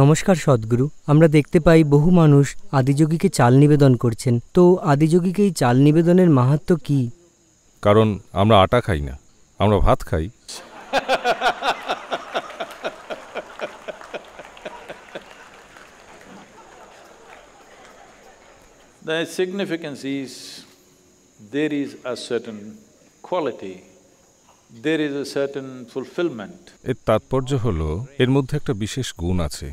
নমস্কার সদ্গুরু আমরা দেখতে পাই বহু মানুষ আদিযোগীকে চাল নিবেদন করছেন তো আদিযোগীকে এই চাল নিবেদনের মাহাত্ম কি কারণ আমরা আটা খাই না আমরা ভাত খাই The significance is there is a certain quality there is a certain fulfillment এর তাৎপর্য হলো এর মধ্যে একটা বিশেষ গুণ আছে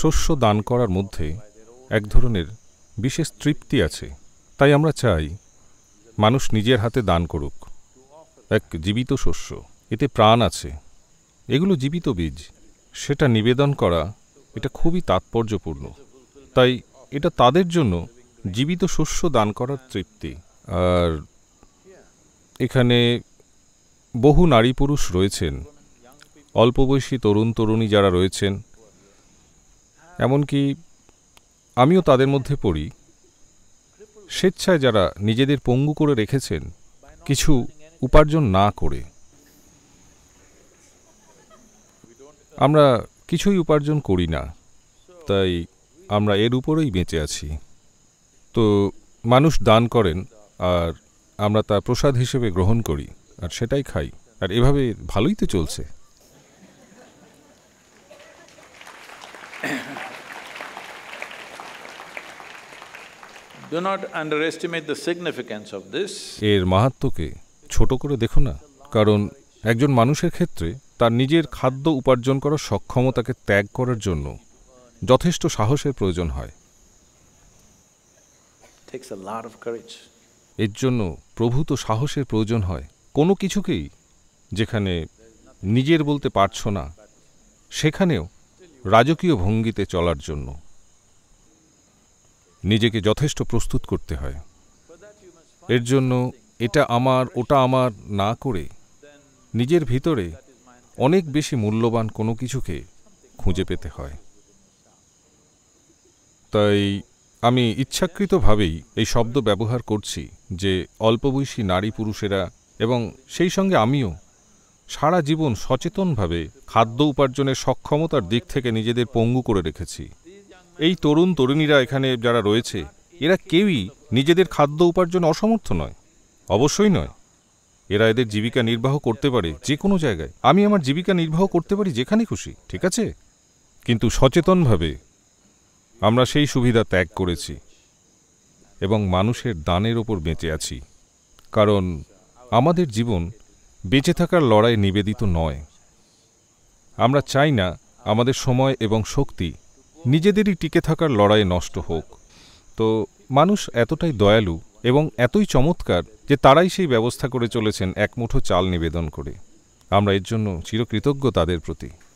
শস্য দান করার মধ্যে এক ধরনের বিশেষ তৃপ্তি আছে তাই আমরা চাই মানুষ নিজের হাতে দান করুক এক জীবিত শস্য এতে প্রাণ আছে এগুলো জীবিত বীজ সেটা নিবেদন করা এটা খুবই তাৎপর্যপূর্ণ তাই এটা তাদের জন্য জীবিত শস্য দান করার তৃপ্তি আর এখানে বহু নারী পুরুষ রয়েছেন অল্প বয়সী তরুণ তরুণী যারা রয়েছেন এমনকি আমিও তাদের মধ্যে পড়ি স্বেচ্ছায় যারা নিজেদের পঙ্গু করে রেখেছেন কিছু উপার্জন না করে আমরা কিছুই উপার্জন করি না তাই আমরা এর উপরেই বেঁচে আছি তো মানুষ দান করেন আর আমরা তা প্রসাদ হিসেবে গ্রহণ করি আর সেটাই খাই আর এভাবে ভালোই তো চলছে এর মাহাত্মকে ছোট করে দেখো না কারণ একজন মানুষের ক্ষেত্রে তার নিজের খাদ্য উপার্জন করার সক্ষমতাকে ত্যাগ করার জন্য যথেষ্ট সাহসের প্রয়োজন হয় এর জন্য প্রভূত সাহসের প্রয়োজন হয় কোনো কিছুকেই যেখানে নিজের বলতে পারছ না সেখানেও রাজকীয় ভঙ্গিতে চলার জন্য নিজেকে যথেষ্ট প্রস্তুত করতে হয় এর জন্য এটা আমার ওটা আমার না করে নিজের ভিতরে অনেক বেশি মূল্যবান কোনো কিছুকে খুঁজে পেতে হয় তাই আমি ইচ্ছাকৃতভাবেই এই শব্দ ব্যবহার করছি যে অল্পবয়সী নারী পুরুষেরা এবং সেই সঙ্গে আমিও সারা জীবন সচেতনভাবে খাদ্য উপার্জনের সক্ষমতার দিক থেকে নিজেদের পঙ্গু করে রেখেছি এই তরুণ তরুণীরা এখানে যারা রয়েছে এরা কেউই নিজেদের খাদ্য উপার্জন অসমর্থ নয় অবশ্যই নয় এরা এদের জীবিকা নির্বাহ করতে পারে যে কোনো জায়গায় আমি আমার জীবিকা নির্বাহ করতে পারি যেখানে খুশি ঠিক আছে কিন্তু সচেতনভাবে আমরা সেই সুবিধা ত্যাগ করেছি এবং মানুষের দানের ওপর বেঁচে আছি কারণ আমাদের জীবন বেঁচে থাকার লড়াই নিবেদিত নয় আমরা চাই না আমাদের সময় এবং শক্তি নিজেদেরই টিকে থাকার লড়াই নষ্ট হোক তো মানুষ এতটাই দয়ালু এবং এতই চমৎকার যে তারাই সেই ব্যবস্থা করে চলেছেন একমুঠো চাল নিবেদন করে আমরা এর জন্য চিরকৃতজ্ঞ তাদের প্রতি